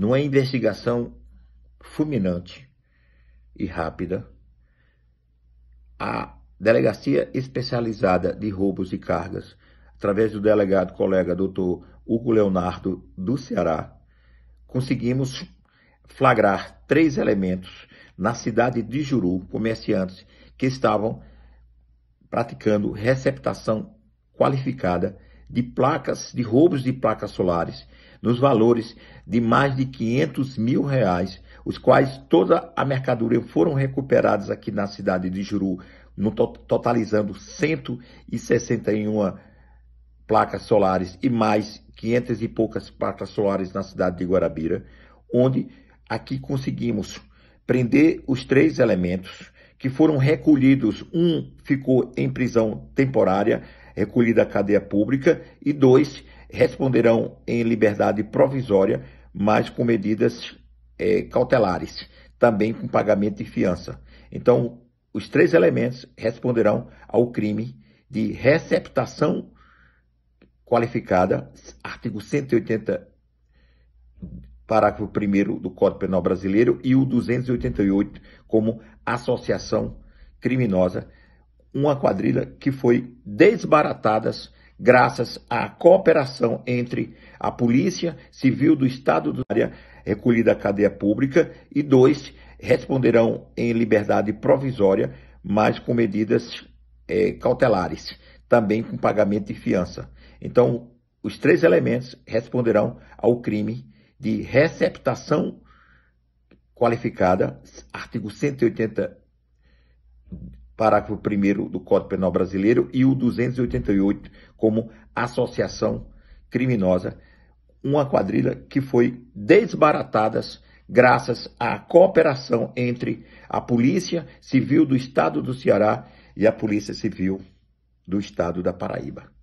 numa investigação fulminante e rápida, a Delegacia Especializada de Roubos e Cargas, através do delegado colega Dr. Hugo Leonardo do Ceará, conseguimos flagrar três elementos na cidade de Juru, comerciantes que estavam praticando receptação qualificada de placas, de roubos de placas solares, nos valores de mais de 500 mil reais, os quais toda a mercadoria foram recuperadas aqui na cidade de Juru, no, totalizando 161 placas solares e mais 500 e poucas placas solares na cidade de Guarabira, onde aqui conseguimos prender os três elementos que foram recolhidos. Um ficou em prisão temporária, recolhida à cadeia pública e dois responderão em liberdade provisória, mas com medidas é, cautelares, também com pagamento de fiança. Então, os três elementos responderão ao crime de receptação qualificada, artigo 180, parágrafo 1 do Código Penal Brasileiro, e o 288, como associação criminosa uma quadrilha que foi desbaratada graças à cooperação entre a Polícia Civil do Estado do área recolhida à cadeia pública e dois responderão em liberdade provisória, mas com medidas é, cautelares, também com pagamento de fiança. Então, os três elementos responderão ao crime de receptação qualificada, artigo 180 parágrafo 1 do Código Penal Brasileiro e o 288 como associação criminosa, uma quadrilha que foi desbaratadas graças à cooperação entre a Polícia Civil do Estado do Ceará e a Polícia Civil do Estado da Paraíba.